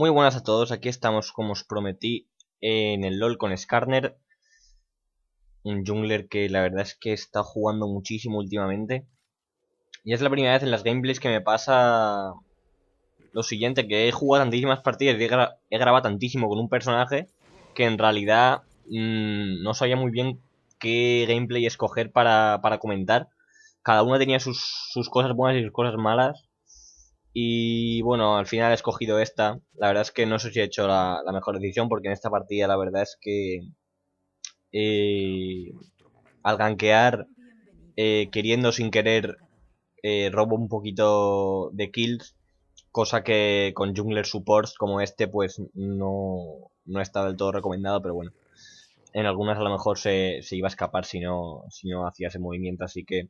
Muy buenas a todos, aquí estamos como os prometí en el LOL con Skarner Un jungler que la verdad es que está jugando muchísimo últimamente Y es la primera vez en las gameplays que me pasa lo siguiente Que he jugado tantísimas partidas y he, grabado tantísimo con un personaje Que en realidad mm, no sabía muy bien qué gameplay escoger para, para comentar Cada uno tenía sus, sus cosas buenas y sus cosas malas y bueno, al final he escogido esta. La verdad es que no sé si he hecho la, mejor decisión porque en esta partida la verdad es que eh, al ganquear eh, queriendo sin querer eh, robo un poquito de kills. Cosa que con jungler supports como este pues no, no está del todo recomendado, pero bueno. En algunas a lo mejor se, iba a escapar si no, si no hacía ese movimiento, así que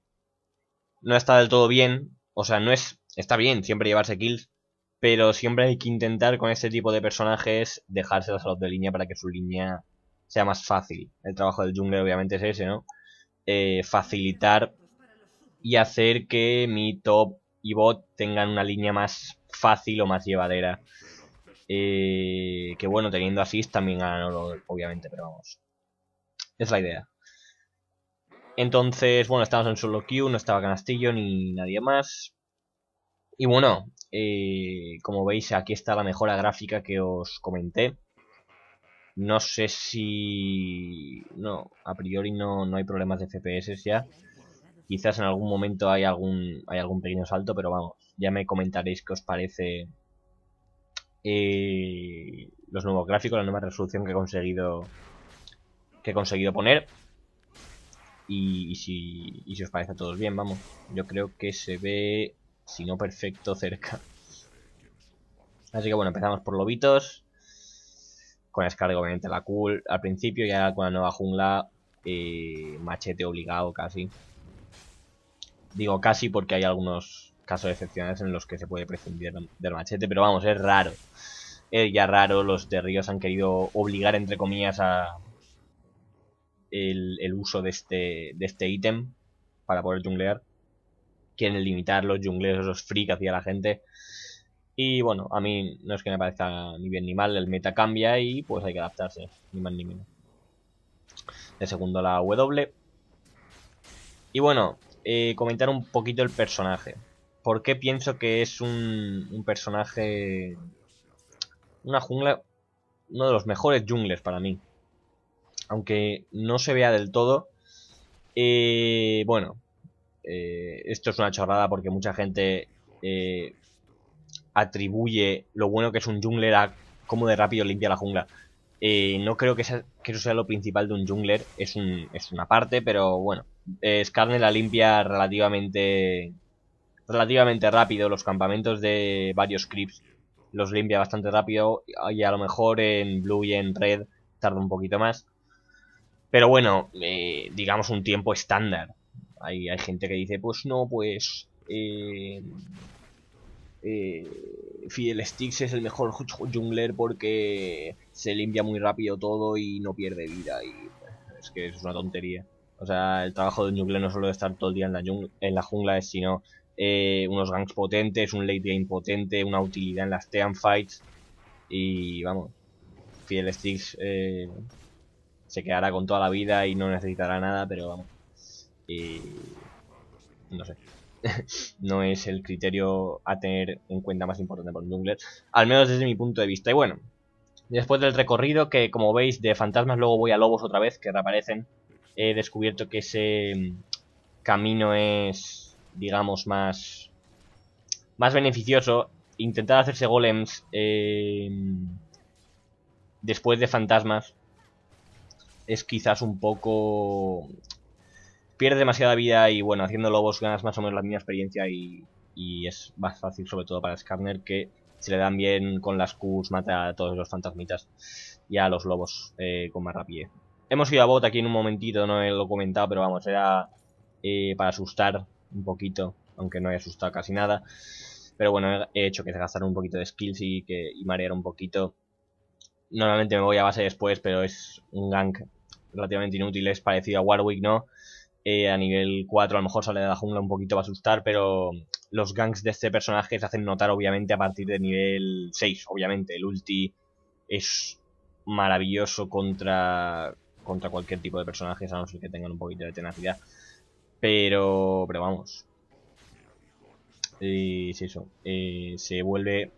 no está del todo bien. O sea, no es Está bien siempre llevarse kills, pero siempre hay que intentar con este tipo de personajes dejárselas a los de línea para que su línea sea más fácil. El trabajo del jungler obviamente es ese, ¿no? Eh, facilitar y hacer que mi top y bot tengan una línea más fácil o más llevadera. Eh, que bueno, teniendo asist también ganan obviamente, pero vamos. Es la idea. Entonces, bueno, estamos en solo queue, no estaba Canastillo ni nadie más. Y bueno, eh, como veis aquí está la mejora gráfica que os comenté. No sé si... No, a priori no, no hay problemas de FPS ya. Quizás en algún momento hay algún, hay algún pequeño salto, pero vamos, ya me comentaréis qué os parece eh, los nuevos gráficos, la nueva resolución que he conseguido que he conseguido poner. Y, si, y si os parece a todos bien, vamos. Yo creo que se ve si no perfecto, cerca. Así que bueno, empezamos por lobitos. Con descarga, obviamente, la cool al principio. ya con la nueva jungla, eh, machete obligado casi. Digo casi porque hay algunos casos excepcionales en los que se puede prescindir del machete. Pero vamos, es raro. Es ya raro. Los de Ríos han querido obligar, entre comillas, a el, el uso de este, de este ítem para poder junglear quieren limitar los jungles, esos free que hacía la gente. Y bueno, a mí no es que me parezca ni bien ni mal, el meta cambia y pues hay que adaptarse, ni más ni menos. De segundo la W. Y bueno, eh, comentar un poquito el personaje. ¿Por qué pienso que es un, personaje... Una jungla... Uno de los mejores jungles para mí. Aunque no se vea del todo. Eh, bueno, eh, esto es una chorrada porque mucha gente eh, atribuye lo bueno que es un jungler a cómo de rápido limpia la jungla. Eh, no creo que, eso sea lo principal de un jungler, es, una parte, pero bueno. carne la limpia relativamente, relativamente rápido, los campamentos de varios creeps los limpia bastante rápido y a lo mejor en blue y en red tarda un poquito más. Pero bueno, digamos un tiempo estándar. Hay, gente que dice, pues no, pues... Eh, eh Fidel Sticks es el mejor jungler porque se limpia muy rápido todo y no pierde vida. Y es que es una tontería. O sea, el trabajo de un jungler no solo estar todo el día en la, jungla, en la jungla, es sino eh, unos ganks potentes, un late game potente, una utilidad en las team fights. Y vamos, Fidel Sticks eh, se quedará con toda la vida y no necesitará nada, pero vamos no sé. no es el criterio a tener en cuenta más importante por un jungler, al menos desde mi punto de vista. Y bueno, después del recorrido, que como veis de fantasmas, luego voy a lobos otra vez, que reaparecen, he descubierto que ese mm, camino es, digamos, más, más beneficioso. Intentar hacerse golems em, después de fantasmas es quizás un poco pierde demasiada vida y bueno, haciendo lobos ganas más o menos la misma experiencia y, es más fácil sobre todo para Skarner que se le dan bien con las Qs mata a todos los fantasmitas y a los lobos eh, con más rapidez. Hemos ido a bot aquí en un momentito, no lo comentado, pero vamos, era eh, para asustar un poquito, aunque no he asustado casi nada. Pero bueno, he hecho que se gastaran un poquito de skills y, que, y marear un poquito. Normalmente me voy a base después, pero es un gank relativamente inútil, es parecido a Warwick, ¿no? Eh, a nivel 4 a lo mejor sale de la jungla un poquito va a asustar, pero los ganks de este personaje se hacen notar obviamente a partir de nivel 6, obviamente. El ulti es maravilloso contra, contra cualquier tipo de personajes, a no ser que tengan un poquito de tenacidad. Pero, pero vamos. Y eh, es eso. Eh, se vuelve...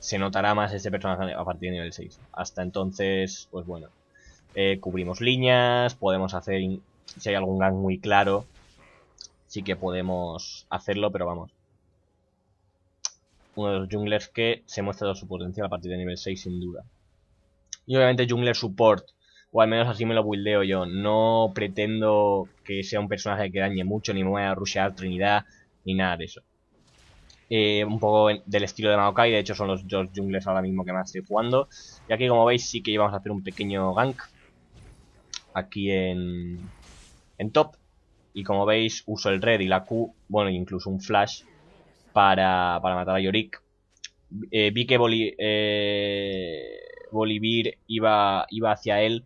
Se notará más este personaje a partir de nivel 6. Hasta entonces, pues bueno. cubrimos líneas, podemos hacer si hay algún gank muy claro, sí que podemos hacerlo, pero vamos. Uno de los junglers que se muestra su potencial a partir de nivel 6, sin duda. Y obviamente jungler support, o al menos así me lo buildeo yo. No pretendo que sea un personaje que dañe mucho, ni me voy a rushear Trinidad, ni nada de eso. Eh, un poco del estilo de Maokai, de hecho son los dos junglers ahora mismo que más estoy jugando. Y aquí como veis sí que íbamos a hacer un pequeño gank. Aquí en, en top. Y como veis, uso el red y la Q, bueno, incluso un flash para, matar a Yorick. Eh, vi que eh, Bolivir iba, iba hacia él,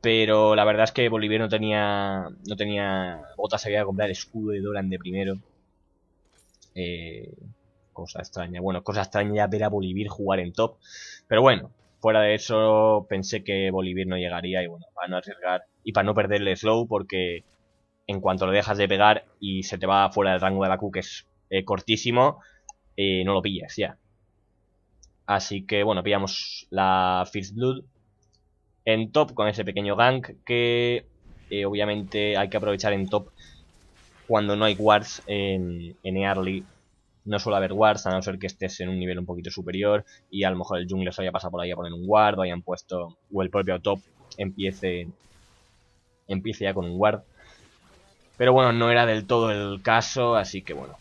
pero la verdad es que Bolivir no tenía, no tenía botas, había que comprar escudo de Doran de primero. Eh, cosa extraña. Bueno, cosa extraña ver a Bolivir jugar en top. Pero bueno, fuera de eso pensé que Bolivir no llegaría y bueno, para no arriesgar y para no perderle slow porque en cuanto lo dejas de pegar y se te va fuera del rango de la Q que es eh, cortísimo, eh, no lo pillas ya. Así que bueno, pillamos la First Blood en top con ese pequeño gank que eh, obviamente hay que aprovechar en top cuando no hay wards en, early. No suele haber wards, a no ser que estés en un nivel un poquito superior y a lo mejor el jungler se haya pasado por ahí a poner un ward o hayan puesto, o el propio top empiece empiece ya con un guard. Pero bueno, no era del todo el caso, así que bueno.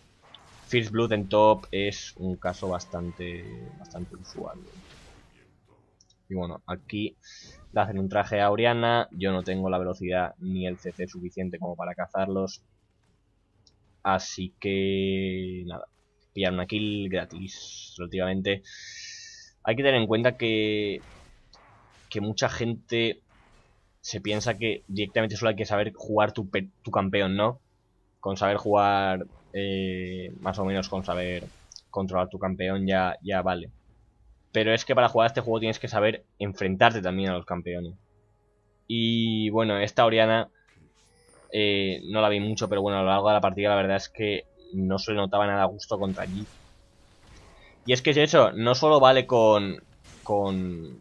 First Blood en top es un caso bastante, bastante usual. Y bueno, aquí le hacen un traje a Oriana. Yo no tengo la velocidad ni el CC suficiente como para cazarlos. Así que... nada. Pillar una kill gratis, relativamente. Hay que tener en cuenta que... Que mucha gente se piensa que directamente solo hay que saber jugar tu, campeón, ¿no? Con saber jugar, eh, más o menos con saber controlar tu campeón ya, ya vale. Pero es que para jugar este juego tienes que saber enfrentarte también a los campeones. Y bueno, esta Oriana eh, no la vi mucho, pero bueno, a lo largo de la partida la verdad es que no se notaba nada a gusto contra allí. Y es que eso, no solo vale con, con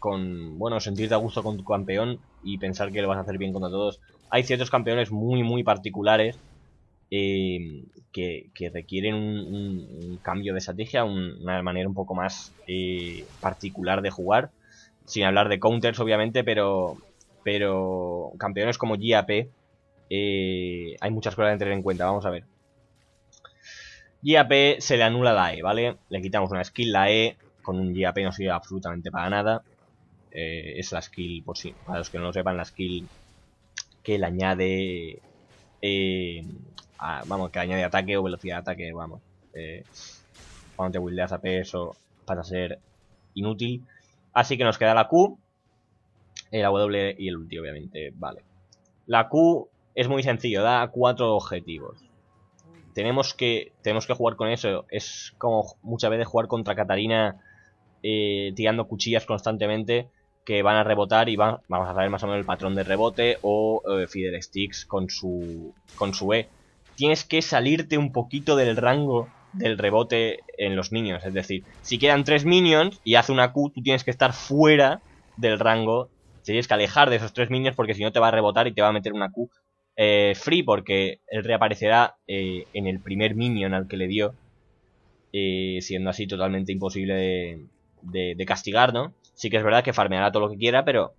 con, bueno, sentirte a gusto con tu campeón y pensar que lo vas a hacer bien contra todos. Hay ciertos campeones muy, muy particulares eh, que, requieren un, cambio de estrategia, una manera un poco más eh, particular de jugar. Sin hablar de counters, obviamente, pero, pero campeones como GAP eh, hay muchas cosas que tener en cuenta. Vamos a ver. GAP se le anula la E, ¿vale? Le quitamos una skill, la E, con un GAP no sirve absolutamente para nada. Eh, es la skill, por si, para los que no lo sepan, la skill que le añade, eh, vamos, que añade ataque o velocidad de ataque, vamos. Eh, cuando te buildeas a peso para ser inútil. Así que nos queda la Q, la W y el ulti, obviamente, vale. La Q es muy sencillo, da cuatro objetivos. Tenemos que, tenemos que jugar con eso. Es como muchas veces jugar contra Katarina tirando cuchillas constantemente que van a rebotar y van, vamos a saber más o menos el patrón de rebote o eh, Fidel sticks con su, con su E. Tienes que salirte un poquito del rango del rebote en los minions. Es decir, si quedan tres minions y hace una Q, tú tienes que estar fuera del rango. Tienes que alejar de esos tres minions porque si no te va a rebotar y te va a meter una Q eh, free porque él reaparecerá eh, en el primer minion al que le dio. siendo así totalmente imposible de castigar, ¿no? Sí que es verdad que farmeará todo lo que quiera, pero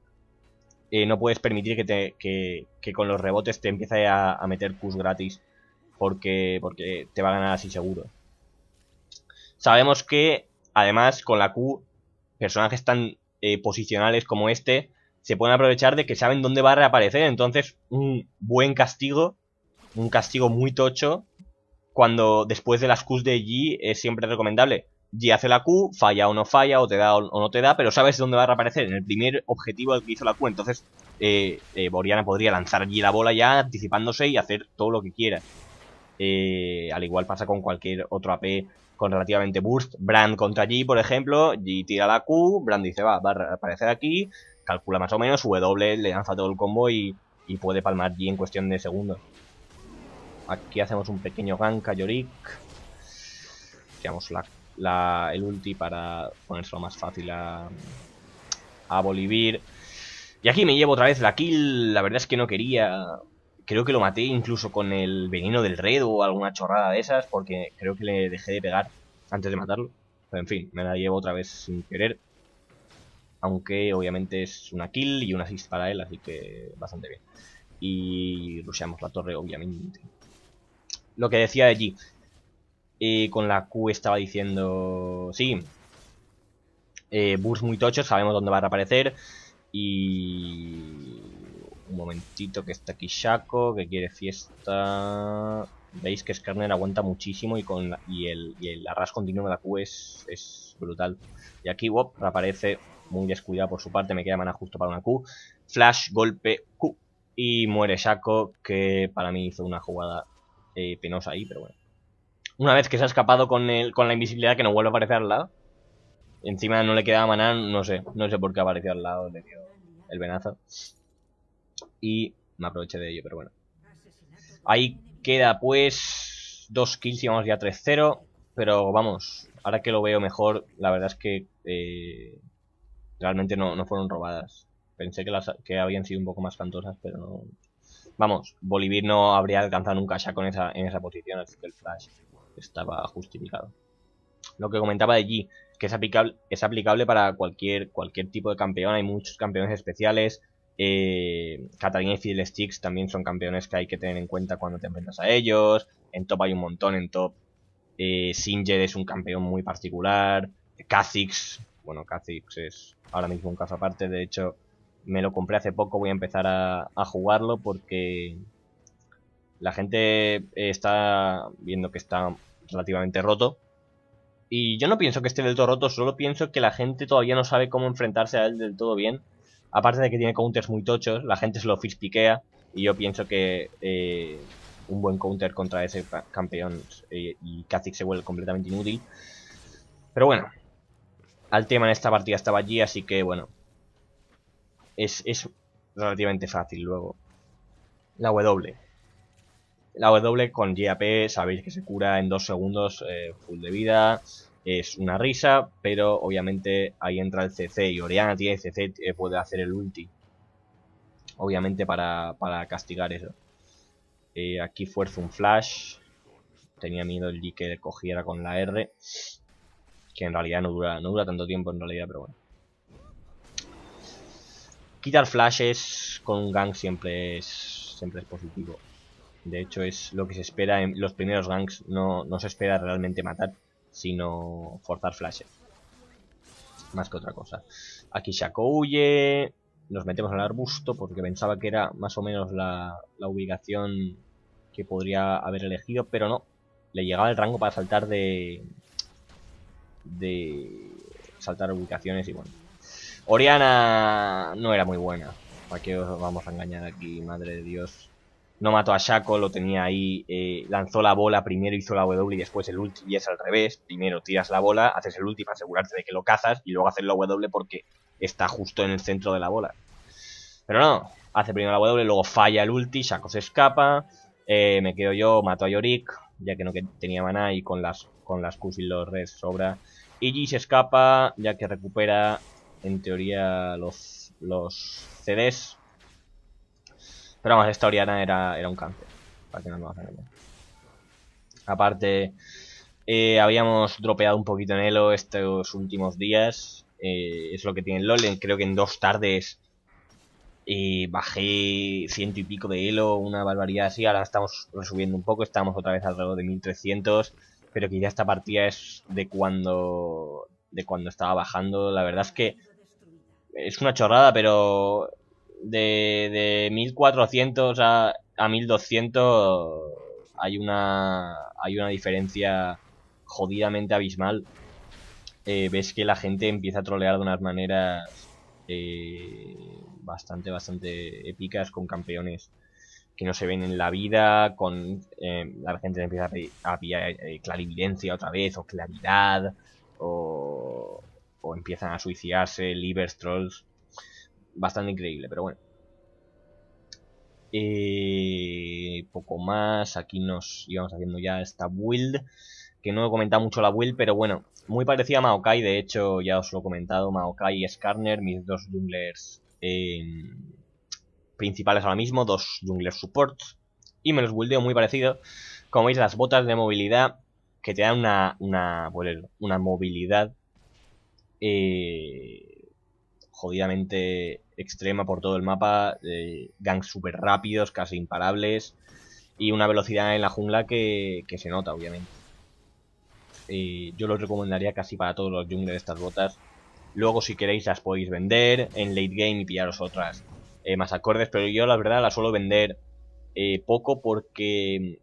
eh, no puedes permitir que, te, con los rebotes te empiece a, meter Qs gratis. Porque, porque te va a ganar así seguro. Sabemos que, además, con la Q, personajes tan eh, posicionales como este se pueden aprovechar de que saben dónde va a reaparecer. Entonces, un buen castigo, un castigo muy tocho, cuando después de las Qs de G es siempre recomendable. Y hace la Q, falla o no falla, o te da o no te da, pero sabes dónde va a reaparecer, en el primer objetivo al que hizo la Q. Entonces, eh, eh, Boriana podría lanzar allí la bola ya anticipándose y hacer todo lo que quiera. Eh, al igual pasa con cualquier otro AP con relativamente burst. Brand contra G, por ejemplo, G tira la Q, Brand dice, va, va a aparecer aquí, calcula más o menos, W le lanza todo el combo y, puede palmar G en cuestión de segundos. Aquí hacemos un pequeño gank a Yorick. Tiramos la la, el ulti para ponérselo más fácil a, a Bolivir. Y aquí me llevo otra vez la kill, la verdad es que no quería... Creo que lo maté incluso con el veneno del red o alguna chorrada de esas, porque creo que le dejé de pegar antes de matarlo. Pero en fin, me la llevo otra vez sin querer. Aunque obviamente es una kill y una assist para él, así que bastante bien. Y rusheamos la torre, obviamente. Lo que decía allí, con la Q estaba diciendo, sí, eh, Burst muy tocho. sabemos dónde va a aparecer y... Un momentito que está aquí Shaco, que quiere fiesta... Veis que Skarner aguanta muchísimo y con y el, y el arras continuo de la Q es, brutal. Y aquí Wop aparece muy descuidado por su parte, me queda mana justo para una Q. Flash, golpe, Q. Y muere Shaco, que para mí hizo una jugada eh, penosa ahí, pero bueno. Una vez que se ha escapado con, el, con la invisibilidad que no vuelve a aparecer al lado. Encima no le quedaba maná, no sé. No sé por qué apareció al lado, el venazo. Y me aproveché de ello, pero bueno. Ahí queda pues dos kills y vamos ya 3-0. Pero vamos, ahora que lo veo mejor, la verdad es que eh, realmente no, fueron robadas. Pensé que, las, que habían sido un poco más cantosas, pero no... Vamos, Bolivir no habría alcanzado nunca ya con esa, en esa posición, así que el flash estaba justificado. Lo que comentaba de G, que es aplicable, es aplicable para cualquier, cualquier tipo de campeón. Hay muchos campeones especiales. Eh, y Fidel Sticks también son campeones que hay que tener en cuenta cuando te enfrentas a ellos. En top hay un montón, en top. Eh, Singer es un campeón muy particular. Kha'Zix, bueno, Kha'Zix es ahora mismo un caso aparte. De hecho, me lo compré hace poco, voy a empezar a jugarlo porque la gente eh, está viendo que está relativamente roto. Y yo no pienso que esté del todo roto, solo pienso que la gente todavía no sabe cómo enfrentarse a él del todo bien. Aparte de que tiene counters muy tochos, la gente se lo fispiquea. Y yo pienso que eh, un buen counter contra ese campeón eh, y Kha'Zix se vuelve completamente inútil. Pero bueno, al tema en esta partida estaba allí, así que bueno. Es, es relativamente fácil luego. La W. La W con YAP sabéis que se cura en dos segundos eh, full de vida. Es una risa, pero obviamente ahí entra el CC y Oriana tiene CC, eh, puede hacer el ulti. Obviamente para, castigar eso. Eh, aquí fuerza un flash. Tenía miedo el G que cogiera con la R. Que en realidad no dura, no dura tanto tiempo en realidad, pero bueno. Quitar flashes con un gang siempre es, siempre es positivo. De hecho, es lo que se espera en los primeros ganks. No, se espera realmente matar, sino forzar flashes. Más que otra cosa. Aquí Shaco huye. Nos metemos al arbusto porque pensaba que era más o menos la, la ubicación que podría haber elegido, pero no. Le llegaba el rango para saltar de... De... Saltar ubicaciones y bueno. Oriana no era muy buena. ¿Para qué os vamos a engañar aquí, madre de Dios? no mató a Shaco, lo tenía ahí, eh, lanzó la bola, primero hizo la W y después el ulti, y es al revés, primero tiras la bola, haces el ulti para asegurarte de que lo cazas y luego haces la W porque está justo en el centro de la bola. Pero no, hace primero la W, luego falla el ulti, Shaco se escapa, eh, me quedo yo, mato a Yorick, ya que no tenía maná y con las, con las Qs y los Reds sobra. y se escapa, ya que recupera, en teoría, los, los CDs pero vamos, esta Oriana era, era un cáncer. Para que no nos Aparte, eh, habíamos dropeado un poquito en Elo estos últimos días. Eh, es lo que tiene LOL. Creo que en dos tardes eh, bajé ciento y pico de Elo, una barbaridad así. Ahora estamos resubiendo un poco, estamos otra vez alrededor de 1300. Pero que ya esta partida es de cuando, de cuando estaba bajando. La verdad es que es una chorrada, pero de, 1400 a, a 1200 hay una, hay una diferencia jodidamente abismal. Eh, ves que la gente empieza a trolear de unas maneras eh, bastante, bastante épicas con campeones que no se ven en la vida, con eh, la gente empieza a pillar clarividencia otra vez, o claridad, o, o empiezan a suicidarse, livers trolls bastante increíble, pero bueno. Eh, poco más, aquí nos íbamos haciendo ya esta build, que no he comentado mucho la build, pero bueno, muy parecida a Maokai, de hecho ya os lo he comentado, Maokai y Skarner, mis dos junglers em, principales ahora mismo, dos junglers support, y me los buildeo muy parecido, como veis las botas de movilidad que te dan una, una, pues una movilidad eh, jodidamente extrema por todo el mapa, Gangs ganks súper rápidos, casi imparables, y una velocidad en la jungla que, que se nota, obviamente. Y yo los recomendaría casi para todos los jungles estas botas. Luego, si queréis, las podéis vender en late game y pillaros otras eh, más acordes, pero yo la verdad las suelo vender eh, poco porque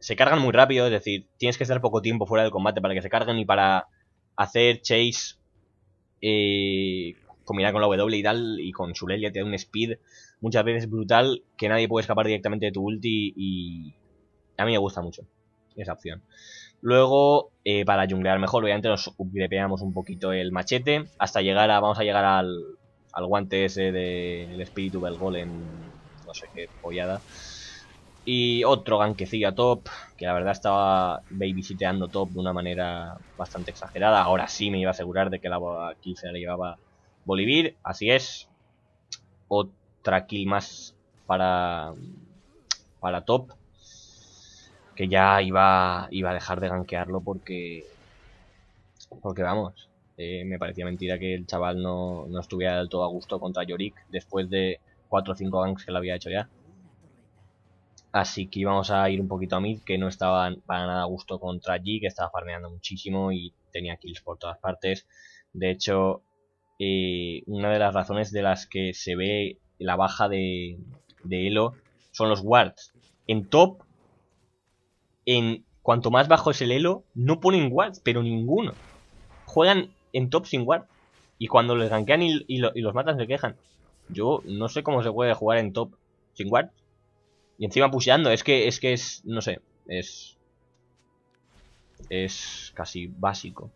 se cargan muy rápido, es decir, tienes que estar poco tiempo fuera del combate para que se carguen y para hacer chase eh, combinar con la W y tal, y con su te da un speed muchas veces brutal que nadie puede escapar directamente de tu ulti y a mí me gusta mucho esa opción. Luego, eh, para junglear mejor, obviamente nos upgradeamos un poquito el machete hasta llegar a, vamos a llegar al, al guante ese del El espíritu del golem, no sé qué pollada. Y otro ganquecillo a top, que la verdad estaba babysiteando top de una manera bastante exagerada. Ahora sí me iba a asegurar de que la kill se la llevaba Bolivir, así es. Otra kill más para, para top. Que ya iba, iba a dejar de ganquearlo porque... Porque vamos, eh, me parecía mentira que el chaval no, no estuviera del todo a gusto contra Yorick después de 4 o 5 ganks que le había hecho ya. Así que íbamos a ir un poquito a mid, que no estaba para nada a gusto contra G, que estaba farmeando muchísimo y tenía kills por todas partes. De hecho, eh, una de las razones de las que se ve la baja de, elo son los wards. En top, en cuanto más bajo es el elo, no ponen wards, pero ninguno. Juegan en top sin ward. Y cuando les gankean y, los matan se quejan. Yo no sé cómo se puede jugar en top sin ward. Y encima pusheando, es que es que es, no sé, es es casi básico.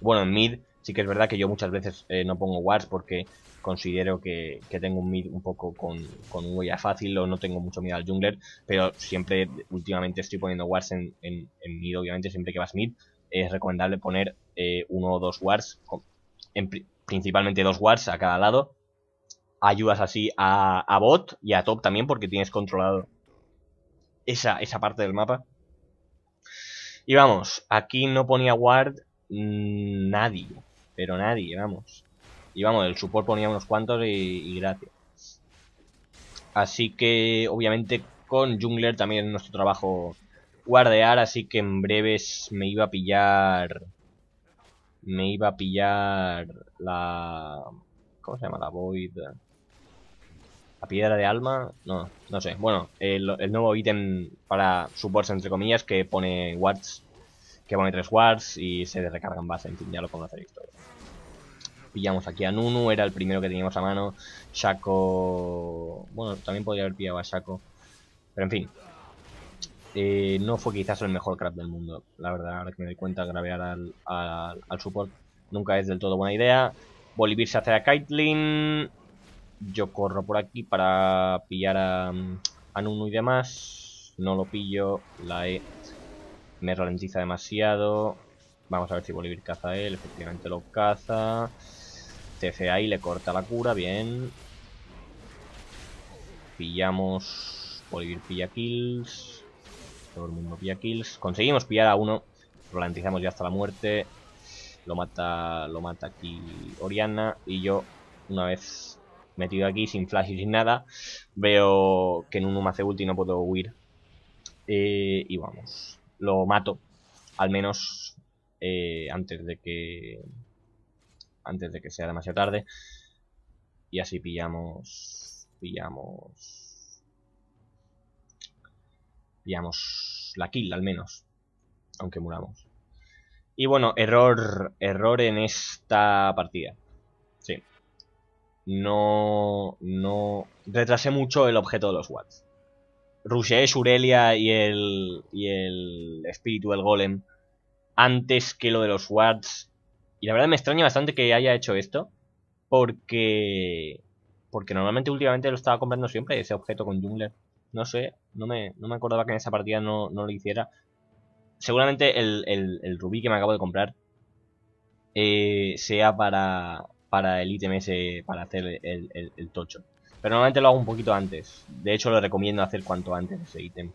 Bueno, en mid Sí que es verdad que yo muchas veces eh, no pongo wards porque considero que, tengo un mid un poco con, con huella fácil o no tengo mucho miedo al jungler, pero siempre últimamente estoy poniendo wards en, en, mid, obviamente siempre que vas mid es recomendable poner eh, uno o dos wards, principalmente dos wards a cada lado. Ayudas así a, bot y a top también porque tienes controlado esa, esa parte del mapa. Y vamos, aquí no ponía ward mm, nadie. Pero nadie, vamos. Y vamos, el support ponía unos cuantos y, gracias. Así que, obviamente, con jungler también es nuestro trabajo guardear, así que en breves me iba a pillar... Me iba a pillar la... ¿Cómo se llama? La Void... La piedra de alma... No, no sé. Bueno, el, el nuevo ítem para supports, entre comillas, que pone wards que van tres wards y se en base, en fin, ya lo hacer historia. Pillamos aquí a Nunu, era el primero que teníamos a mano. Shaco... Bueno, también podría haber pillado a Shaco. Pero en fin. Eh, no fue quizás el mejor crap del mundo. La verdad, ahora que me doy cuenta, gravear al, al, support nunca es del todo buena idea. Bolivir se hace a Kaitlin. Yo corro por aquí para pillar a, a Nunu y demás. No lo pillo. La E me ralentiza demasiado. Vamos a ver si Bolivir caza a él. Efectivamente lo caza. TCA y le corta la cura. Bien. Pillamos. Bolivir pilla kills. Todo el mundo pilla kills. Conseguimos pillar a uno. Ralentizamos ya hasta la muerte. Lo mata, lo mata aquí Oriana. Y yo, una vez metido aquí sin flash y sin nada, veo que en un hace ulti no puedo huir. Eh, y vamos lo mato. Al menos eh, antes de que... Antes de que sea demasiado tarde. Y así pillamos... Pillamos... Pillamos la kill, al menos. Aunque muramos. Y bueno, error, error en esta partida. Sí. No, no... Retrasé mucho el objeto de los watts es Urelia y el, y el espíritu del golem antes que lo de los wards. Y la verdad me extraña bastante que haya hecho esto porque porque normalmente últimamente lo estaba comprando siempre ese objeto con jungler. No sé, no me, no me acordaba que en esa partida no, lo hiciera. Seguramente el, rubí que me acabo de comprar eh, sea para, para el ítem ese, para hacer el tocho. Pero normalmente lo hago un poquito antes. De hecho, lo recomiendo hacer cuanto antes ese ítem.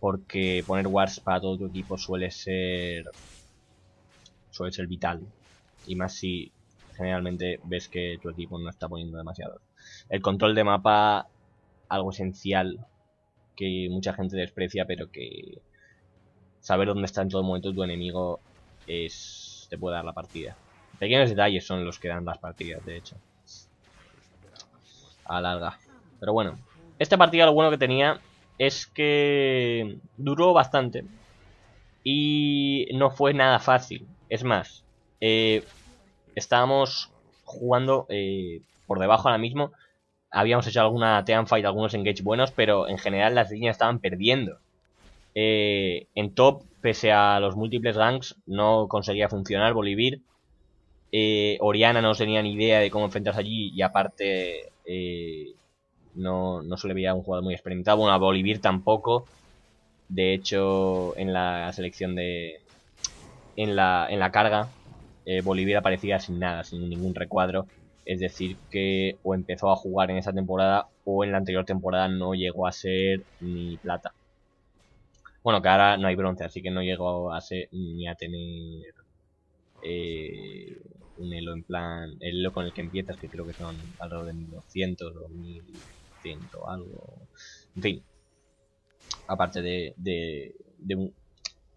Porque poner wards para todo tu equipo suele ser... Suele ser vital. Y más si generalmente ves que tu equipo no está poniendo demasiado. El control de mapa, algo esencial que mucha gente desprecia, pero que saber dónde está en todo momento tu enemigo es te puede dar la partida. Pequeños detalles son los que dan las partidas, de hecho a larga. Pero bueno, esta partida lo bueno que tenía es que duró bastante y no fue nada fácil. Es más, eh, estábamos jugando eh, por debajo ahora mismo. Habíamos hecho alguna Team Fight, algunos engage buenos, pero en general las líneas estaban perdiendo. Eh, en top, pese a los múltiples ganks, no conseguía funcionar Bolivir. Eh, Oriana no tenía ni idea de cómo enfrentarse allí y aparte eh, no, no, se le veía un jugador muy experimentado. Bueno, a Bolivir tampoco. De hecho, en la selección de... En la, en la carga, eh, Bolivir aparecía sin nada, sin ningún recuadro. Es decir, que o empezó a jugar en esa temporada o en la anterior temporada no llegó a ser ni plata. Bueno, que ahora no hay bronce, así que no llegó a ser ni a tener un elo en plan, el elo con el que empiezas, que creo que son alrededor de 1200 o 1100 o algo. En fin, aparte de, de,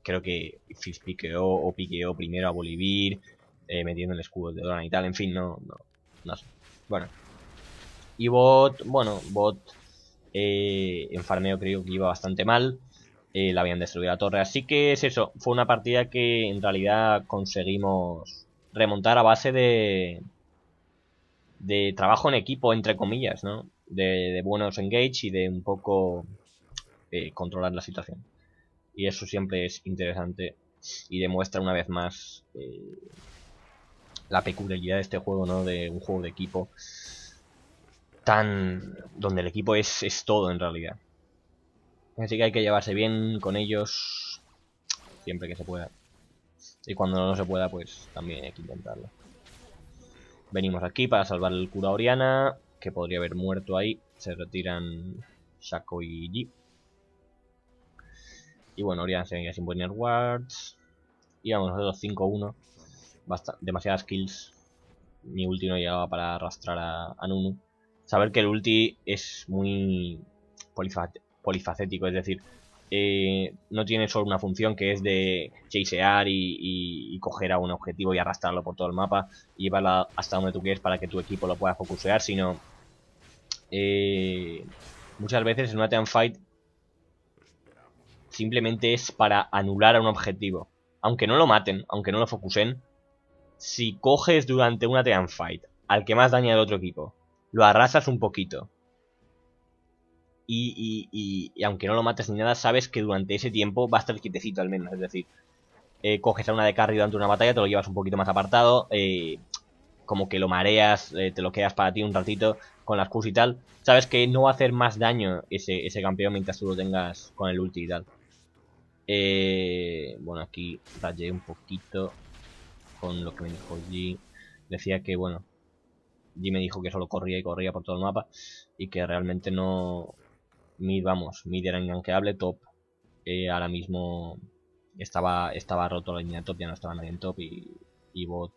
creo que Fizz piqueó o piqueó primero a Bolivir, eh, metiendo el escudo de Doran y tal, en fin, no, no, no sé. Bueno. Y Bot, bueno, Bot eh, en farmeo creo que iba bastante mal. Eh, la habían destruido la torre. Así que es eso, fue una partida que en realidad conseguimos remontar a base de, de trabajo en equipo, entre comillas, ¿no? De, buenos engage y de un poco eh, controlar la situación. Y eso siempre es interesante y demuestra una vez más eh, la peculiaridad de este juego, ¿no? De un juego de equipo tan... donde el equipo es todo en realidad. Así que hay que llevarse bien con ellos siempre que se pueda. Y cuando no se pueda, pues también hay que intentarlo. Venimos aquí para salvar el cura Oriana, que podría haber muerto ahí. Se retiran Shaco y Yi. Y bueno, Oriana se venía sin poner wards. Y vamos nosotros 5-1. Demasiadas kills. Mi ulti no llegaba para arrastrar a, a Nunu. Saber que el ulti es muy polifacético, es decir, eh, no tiene solo una función que es de chasear y, coger a un objetivo y arrastrarlo por todo el mapa y llevarlo hasta donde tú quieres para que tu equipo lo pueda focusear, sino eh, muchas veces en una team fight simplemente es para anular a un objetivo. Aunque no lo maten, aunque no lo focusen, si coges durante una team fight al que más daña del otro equipo, lo arrasas un poquito y, aunque no lo mates ni nada, sabes que durante ese tiempo va a estar quietecito al menos. Es decir, eh, coges a una de carry durante una batalla, te lo llevas un poquito más apartado, eh, como que lo mareas, eh, te lo quedas para ti un ratito con las Qs y tal. Sabes que no va a hacer más daño ese, ese campeón mientras tú lo tengas con el ulti y tal. bueno, aquí rayé un poquito con lo que me dijo G. Decía que, bueno, G me dijo que solo corría y corría por todo el mapa y que realmente no, mid, vamos, mid era inganqueable, top. Eh, ahora mismo estaba, estaba roto la línea top, ya no estaba nadie en top y, bot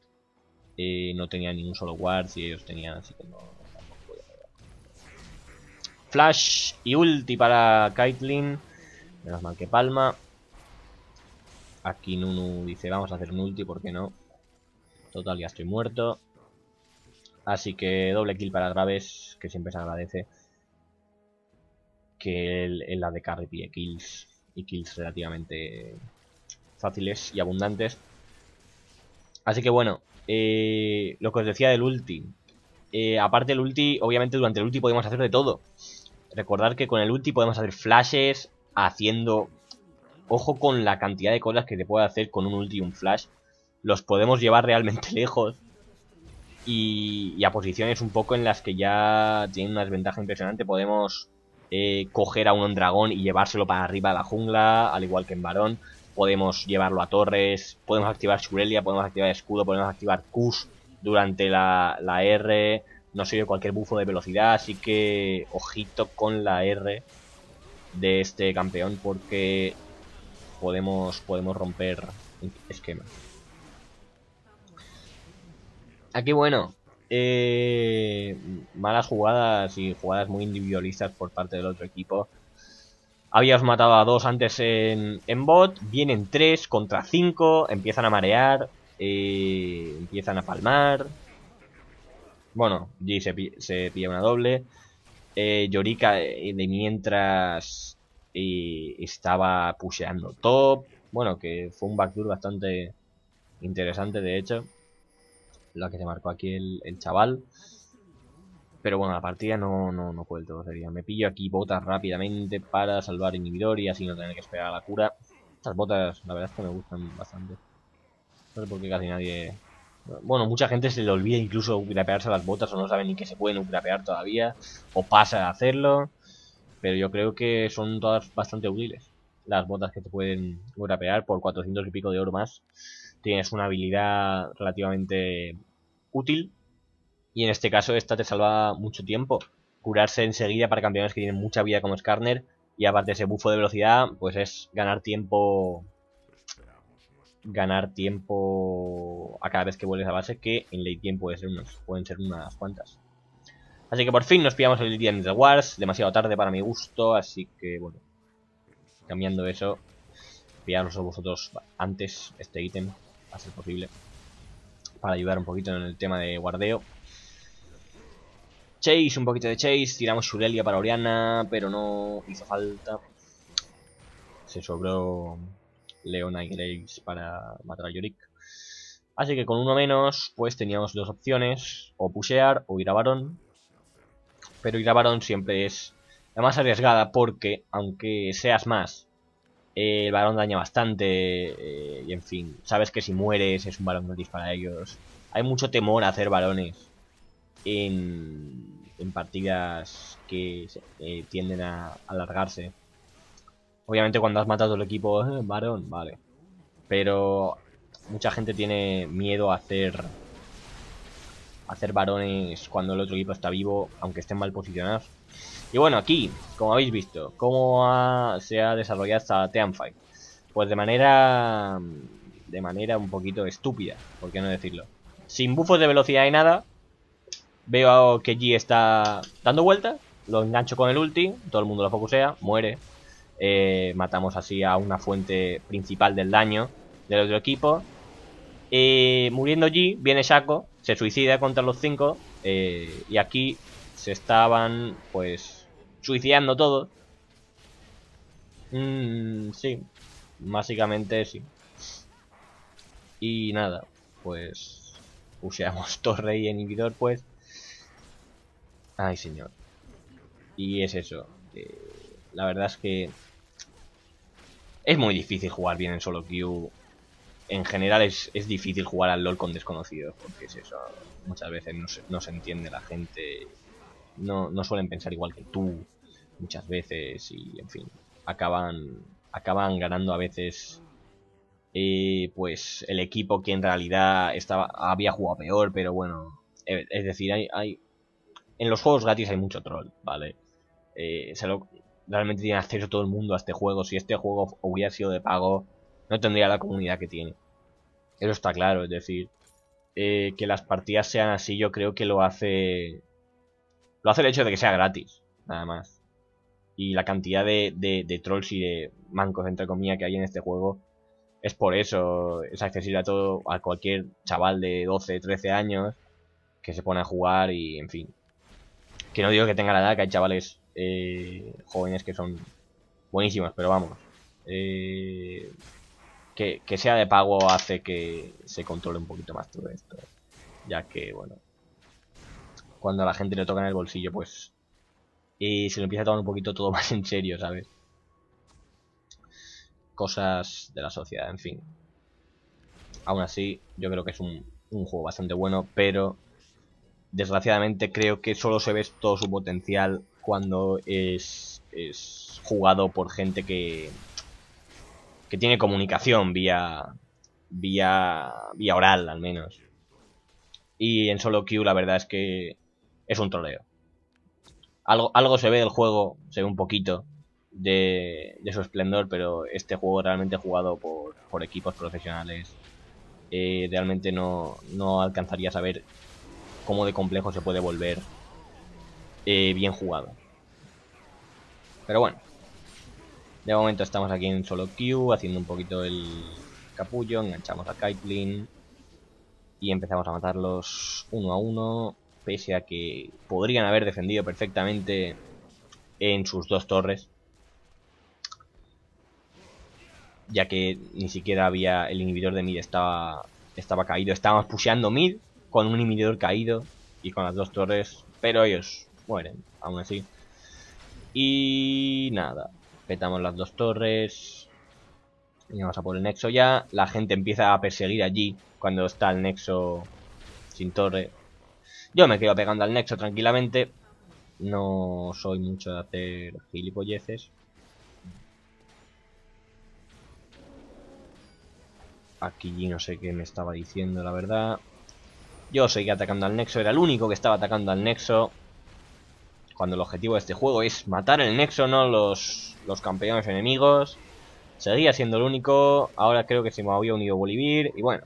eh, no tenía ningún solo guard y ellos tenían, así que no, Flash y ulti para Caitlyn. Menos mal que palma. Aquí Nunu dice, vamos a hacer un ulti, ¿por qué no? Total, ya estoy muerto. Así que doble kill para Graves, que siempre se agradece que en la de carry pie, kills, y kills relativamente fáciles y abundantes. Así que bueno, eh, lo que os decía del ulti. Eh, aparte del ulti, obviamente durante el ulti podemos hacer de todo. Recordar que con el ulti podemos hacer flashes, haciendo... Ojo con la cantidad de cosas que te puede hacer con un ulti y un flash. Los podemos llevar realmente lejos. Y, y a posiciones un poco en las que ya tienen una desventaja impresionante. Podemos eh, coger a un dragón y llevárselo para arriba a la jungla, al igual que en varón. Podemos llevarlo a torres, podemos activar Shurelia. podemos activar escudo, podemos activar kush durante la, R, no sirve cualquier bufo de velocidad, así que ojito con la R de este campeón porque podemos, podemos romper Esquema Aquí bueno, eh, malas jugadas y jugadas muy individualistas por parte del otro equipo. Habías matado a dos antes en, bot, vienen tres contra cinco, empiezan a marear, eh, empiezan a palmar. Bueno, G se, pilla una doble. Eh, Yorika eh, de mientras estaba pusheando top. Bueno, que fue un backdoor bastante interesante, de hecho la que se marcó aquí el, chaval. Pero bueno, la partida no, no, no fue sería. Me pillo aquí botas rápidamente para salvar inhibidor y así no tener que esperar a la cura. Estas botas, la verdad es que me gustan bastante. No sé por qué casi nadie... Bueno, mucha gente se le olvida incluso grapearse las botas o no sabe ni que se pueden grapear todavía. O pasa a hacerlo. Pero yo creo que son todas bastante útiles. Las botas que te pueden grapear por 400 y pico de oro más tienes una habilidad relativamente útil. Y en este caso esta te salva mucho tiempo. Curarse enseguida para campeones que tienen mucha vida como Skarner. Y aparte ese bufo de velocidad, pues es ganar tiempo... Ganar tiempo a cada vez que vuelves a base, que en late game puede ser pueden ser unas cuantas. Así que por fin nos pillamos el día de Wars, demasiado tarde para mi gusto, así que bueno. Cambiando eso, pillaros vosotros antes este ítem a ser posible para ayudar un poquito en el tema de guardeo. Chase, un poquito de Chase, tiramos surelia para Oriana, pero no hizo falta. Se sobró Leona y Graves para matar a Yorick. Así que con uno menos, pues teníamos dos opciones, o pushear o ir a Barón. Pero ir a Barón siempre es la más arriesgada porque, aunque seas más eh, el varón daña bastante eh, y en fin, sabes que si mueres es un varón gratis para ellos. Hay mucho temor a hacer varones en, partidas que eh, tienden a alargarse. Obviamente cuando has matado al equipo, varón, vale. Pero mucha gente tiene miedo a hacer hacer varones cuando el otro equipo está vivo, aunque estén mal posicionados. Y bueno, aquí, como habéis visto, cómo se ha desarrollado esta Teamfight. Pues de manera... de manera un poquito estúpida, por qué no decirlo. Sin bufos de velocidad y nada, veo que G está dando vueltas, lo engancho con el ulti, todo el mundo lo focusea, muere. Eh, matamos así a una fuente principal del daño del otro equipo. Eh, muriendo G, viene Shaco, se suicida contra los cinco eh, y aquí se estaban pues suicidando todos. Mmm, sí, básicamente sí. Y nada, pues usamos torre y inhibidor pues. Ay señor. Y es eso. la verdad es que es muy difícil jugar bien en solo queue en general es, difícil jugar al LOL con desconocidos, porque es eso, muchas veces no se, entiende la gente, no, suelen pensar igual que tú, muchas veces, y en fin, acaban, acaban ganando a veces eh, pues el equipo que en realidad estaba, había jugado peor, pero bueno, eh, es decir, hay, hay en los juegos gratis hay mucho troll, ¿vale? Eh, se realmente tiene acceso todo el mundo a este juego, si este juego hubiera sido de pago no tendría la comunidad que tiene. Eso está claro, es decir, eh, que las partidas sean así yo creo que lo hace... Lo hace el hecho de que sea gratis, nada más. Y la cantidad de, trolls y de mancos, entre comillas, que hay en este juego es por eso. Es accesible a todo, a cualquier chaval de 12, 13 años que se pone a jugar y, en fin. Que no digo que tenga la edad, que hay chavales eh, jóvenes que son buenísimos, pero vamos. Eh, que, sea de pago hace que se controle un poquito más todo esto. Ya que, bueno, cuando a la gente le toca en el bolsillo, pues... Y se lo empieza a tomar un poquito todo más en serio, ¿sabes? Cosas de la sociedad, en fin. Aún así, yo creo que es un, juego bastante bueno, pero... Desgraciadamente creo que solo se ve todo su potencial cuando es jugado por gente que, que tiene comunicación vía, vía, vía oral al menos. Y en solo Q la verdad es que es un troleo. Algo, algo se ve del juego, se ve un poquito de, de su esplendor, pero este juego realmente jugado por, equipos profesionales eh, realmente no, no, alcanzaría a saber cómo de complejo se puede volver eh, bien jugado. Pero bueno, de momento estamos aquí en solo queue, haciendo un poquito el capullo, enganchamos a Kaitlyn y empezamos a matarlos uno a uno, pese a que podrían haber defendido perfectamente en sus dos torres, ya que ni siquiera había el inhibidor de mid estaba, estaba caído, estábamos pusheando mid con un inhibidor caído y con las dos torres, pero ellos mueren, aún así. Y nada, Petamos las dos torres. Y vamos a por el nexo ya. La gente empieza a perseguir allí cuando está el nexo sin torre. Yo me quedo pegando al nexo tranquilamente. No soy mucho de hacer gilipolleces. Aquí no sé qué me estaba diciendo, la verdad. Yo seguí atacando al nexo. Era el único que estaba atacando al nexo. Cuando el objetivo de este juego es matar el nexo, no los los campeones enemigos. Seguía siendo el único, ahora creo que se me había unido Bolivir y bueno.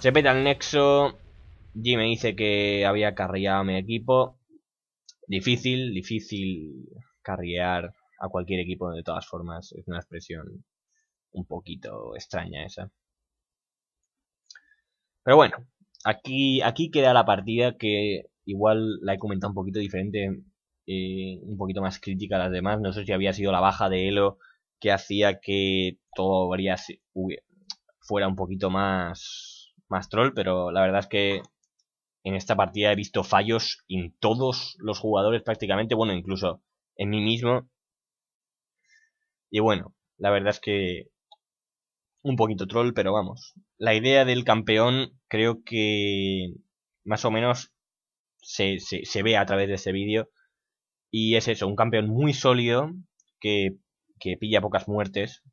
Se peta el nexo, y me dice que había carriado a mi equipo. Difícil, difícil carriar a cualquier equipo de todas formas. Es una expresión un poquito extraña esa. Pero bueno, aquí, aquí queda la partida que igual la he comentado un poquito diferente eh, un poquito más crítica a las demás. No sé si había sido la baja de Elo que hacía que todo fuera un poquito más, más troll, pero la verdad es que en esta partida he visto fallos en todos los jugadores prácticamente, bueno, incluso en mí mismo. Y bueno, la verdad es que un poquito troll, pero vamos. La idea del campeón creo que más o menos se, se ve a través de este vídeo. Y es eso, un campeón muy sólido que, pilla pocas muertes.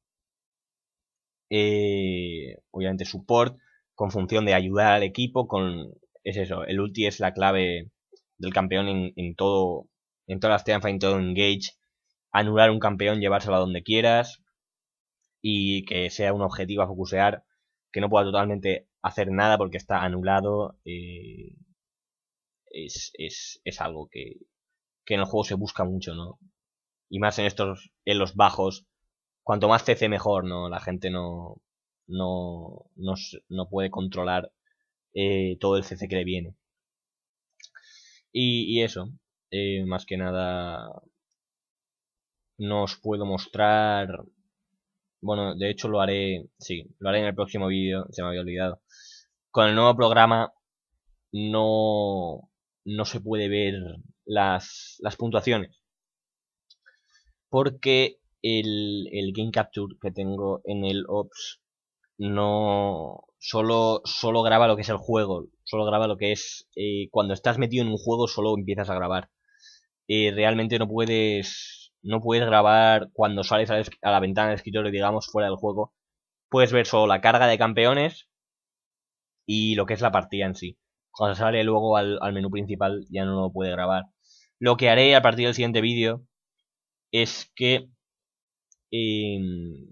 Eh, obviamente support con función de ayudar al equipo con... Es eso, el ulti es la clave del campeón en, todo... En todas las triunfas, en todo engage. Anular un campeón, llevárselo a donde quieras. Y que sea un objetivo a focusear. Que no pueda totalmente hacer nada porque está anulado. Eh, es, es algo que, en el juego se busca mucho, ¿no? Y más en estos, en los bajos, cuanto más CC mejor, ¿no? La gente no, no, no, no puede controlar eh, todo el CC que le viene. Y, eso, eh, más que nada, no os puedo mostrar... Bueno, de hecho lo haré, sí, lo haré en el próximo vídeo, se me había olvidado. Con el nuevo programa no, no se puede ver las, las puntuaciones. Porque el, Game Capture que tengo en el Ops no solo, solo graba lo que es el juego, solo graba lo que es eh, cuando estás metido en un juego solo empiezas a grabar. realmente no puedes no puedes grabar cuando sales a la, ventana del escritorio, digamos, fuera del juego. Puedes ver solo la carga de campeones y lo que es la partida en sí cuando sale luego al, menú principal ya no lo puede grabar. Lo que haré a partir del siguiente vídeo es que em,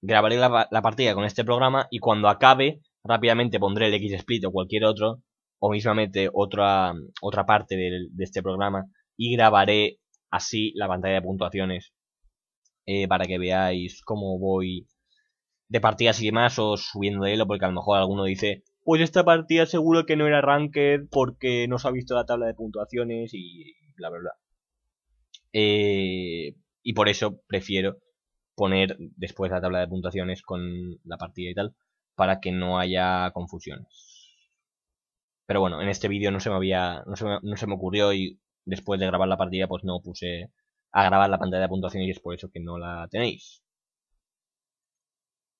grabaré la, partida con este programa y cuando acabe rápidamente pondré el XSplit o cualquier otro o mismamente otra, otra parte de, este programa y grabaré así la pantalla de puntuaciones eh, para que veáis cómo voy de partidas y demás o subiendo de él, porque a lo mejor alguno dice pues esta partida seguro que no era ranked porque no se ha visto la tabla de puntuaciones y bla bla bla. Eh, y por eso prefiero poner después la tabla de puntuaciones con la partida y tal para que no haya confusiones. Pero bueno, en este vídeo no se me había no se me, no se me ocurrió y después de grabar la partida pues no puse a grabar la pantalla de puntuaciones y es por eso que no la tenéis.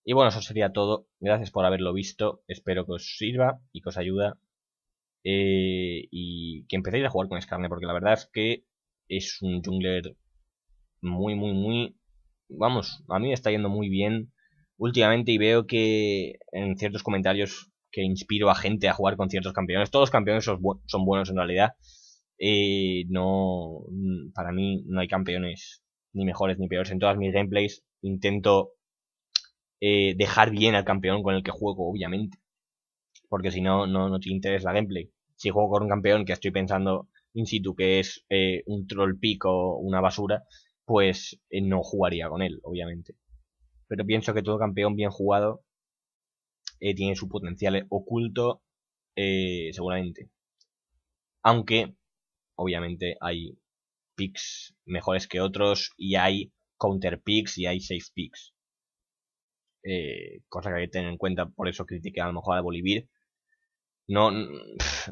Y bueno, eso sería todo. Gracias por haberlo visto. Espero que os sirva y que os ayuda. Eh, y que empecéis a jugar con Scarne. porque la verdad es que es un jungler muy, muy, muy... Vamos, a mí me está yendo muy bien últimamente y veo que en ciertos comentarios que inspiro a gente a jugar con ciertos campeones, todos los campeones son, buenos en realidad, eh, no, para mí no hay campeones ni mejores ni peores. En todas mis gameplays intento eh, dejar bien al campeón con el que juego, obviamente. Porque si no, no, no te interesa la gameplay. Si juego con un campeón que estoy pensando in situ que es eh, un troll o una basura, pues eh, no jugaría con él, obviamente. Pero pienso que todo campeón bien jugado tiene su potencial oculto, seguramente. Aunque, obviamente, hay picks mejores que otros y hay counter picks y hay safe picks. Eh, cosa que hay que tener en cuenta, por eso critiqué a lo mejor a Bolivir. No,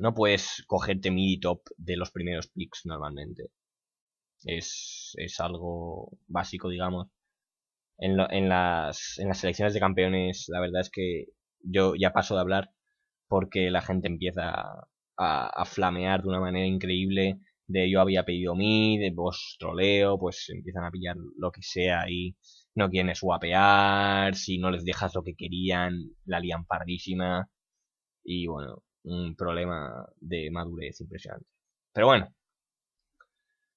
no puedes cogerte midi top de los primeros picks normalmente. Es, es algo básico, digamos. En, las, en las selecciones de campeones, la verdad es que yo ya paso de hablar porque la gente empieza a, a flamear de una manera increíble. De yo había pedido mid, de vos troleo, pues empiezan a pillar lo que sea y no quieren guapear si no les dejas lo que querían, la lian pardísima. Y bueno, un problema de madurez impresionante. Pero bueno,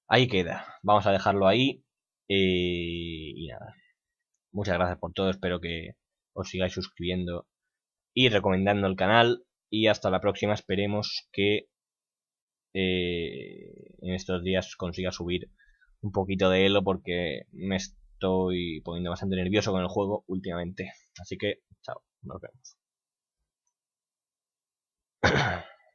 ahí queda. Vamos a dejarlo ahí. Eh, y nada. Muchas gracias por todo. Espero que os sigáis suscribiendo y recomendando el canal. Y hasta la próxima. Esperemos que eh, en estos días consiga subir un poquito de Elo porque me y poniendo bastante nervioso con el juego últimamente. Así que, chao, nos vemos.